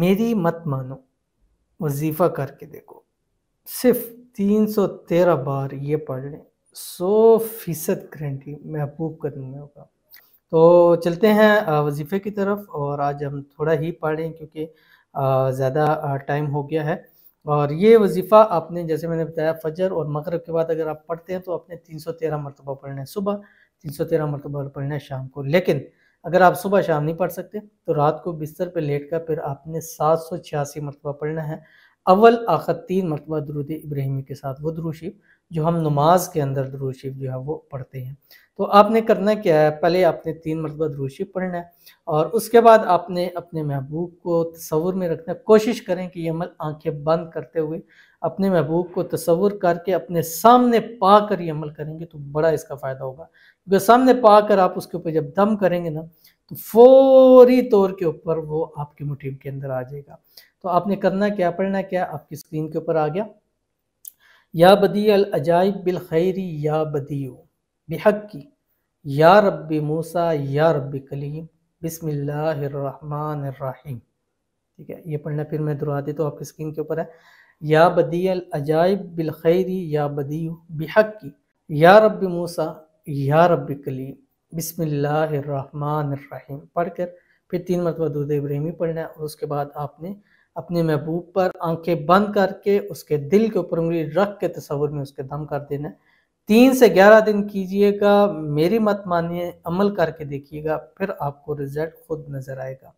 میری مت مانو وظیفہ کر کے دیکھو صرف تین سو تیرہ بار یہ پڑھ لیں سو فیصد گرنٹی محبوب قدم میں ہوگا تو چلتے ہیں وظیفے کی طرف اور آج ہم تھوڑا ہی پڑھیں کیونکہ زیادہ ٹائم ہو گیا ہے اور یہ وظیفہ آپ نے جیسے میں نے بتایا فجر اور مغرب کے بعد اگر آپ پڑھتے ہیں تو آپ نے تین سو تیرہ مرتبہ پڑھنا ہے صبح تین سو تیرہ مرتبہ پڑھنا ہے شام کو لیکن اگر آپ صبح شام نہیں پڑھ سکتے تو رات کو بستر پہ لیٹ کر پھر آپ نے سات سو چھیاسی مرتبہ پڑھنا ہے اول آخر تین مرتبہ درود ابراہیمی کے ساتھ وہ درود شریف جو ہم نماز کے اندر درود شریف جو ہے وہ پڑھتے ہیں تو آپ نے کرنا کیا ہے پہلے آپ نے تین مرتبہ درود شریف پڑھنا ہے اور اس کے بعد آپ نے اپنے محبوب کو تصور میں رکھنا کوشش کریں کہ یہ عمل آنکھیں بند کرتے ہوئے اپنے محبوب کو تصور کر کے اپنے سامنے پا کر یہ عمل کریں گے تو بڑا اس کا فائدہ ہوگا کیونکہ سامنے پا کر آپ اس کے اوپر جب دم کریں گے نا تو فوری طور کے اوپر وہ آپ کی موٹیو کے اندر آ جائے گا تو آپ نے کرنا کیا پڑھنا کیا آپ کی اسکرین کے اوپر آ گیا یا بدی العجائب بالخیری یا بدیو بحق کی یا رب یا رب کلیم بسم اللہ الرحمن الرحیم ٹھیک ہے یہ پڑھنا پھر میں دہرا دیتا ہوں آپ کی اسکرین کے اوپر ہے یا بدی العجائب بالخیری یا بدیو بحق کی یا رب موسا رب کلیم بسم اللہ الرحمن الرحیم پڑھ کر پھر تین مرتبہ درود ابراہیمی پڑھنا ہے اور اس کے بعد آپ نے اپنے محبوب پر آنکھیں بند کر کے اس کے دل کے اوپر انگلی رکھ کے تصور میں اس کے دم کر دینا ہے تین سے گیارہ دن کیجئے گا میری مت مانیے عمل کر کے دیکھیے گا پھر آپ کو رزلٹ خود نظر آئے گا